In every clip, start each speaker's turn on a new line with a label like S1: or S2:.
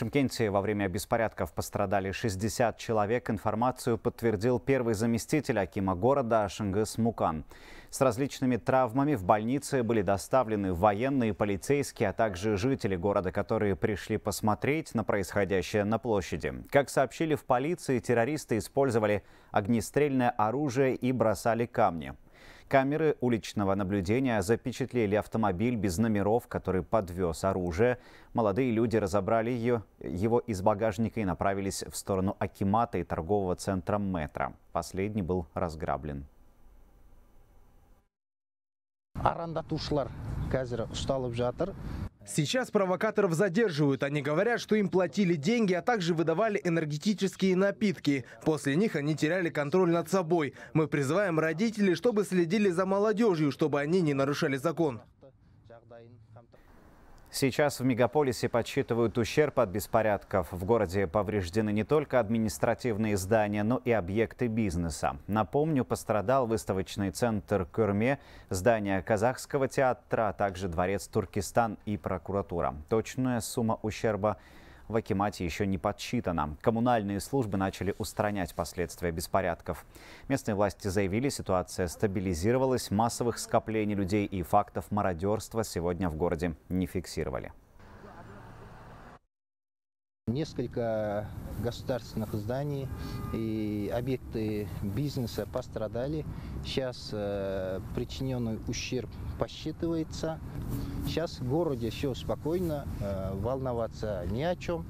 S1: Шимкенте во время беспорядков пострадали 60 человек. Информацию подтвердил первый заместитель Акима города Шингыс Мукан. С различными травмами в больнице были доставлены военные, полицейские, а также жители города, которые пришли посмотреть на происходящее на площади. Как сообщили в полиции, террористы использовали огнестрельное оружие и бросали камни. Камеры уличного наблюдения запечатлели автомобиль без номеров, который подвез оружие. Молодые люди разобрали ее, его из багажника и направились в сторону Акимата и торгового центра «Метро». Последний был разграблен.
S2: арандатушылар қазір ұсталып жатыр Сейчас провокаторов задерживают. Они говорят, что им платили деньги, а также выдавали энергетические напитки. После них они теряли контроль над собой. Мы призываем родителей, чтобы следили за молодежью, чтобы они не нарушали закон.
S1: Сейчас в мегаполисе подсчитывают ущерб от беспорядков. В городе повреждены не только административные здания, но и объекты бизнеса. Напомню, пострадал выставочный центр Кюрме, здание казахского театра, а также дворец Туркестан и прокуратура. Точная сумма ущерба – в Акимате еще не подсчитано. Коммунальные службы начали устранять последствия беспорядков. Местные власти заявили, ситуация стабилизировалась, массовых скоплений людей и фактов мародерства сегодня в городе не фиксировали.
S3: Несколько государственных зданий и объекты бизнеса пострадали. Сейчас э, причиненный ущерб подсчитывается. Сейчас в городе все спокойно, э, волноваться ни о чем.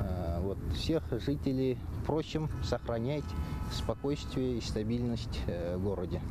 S3: Э, вот всех жителей просим сохранять спокойствие и стабильность э, в городе.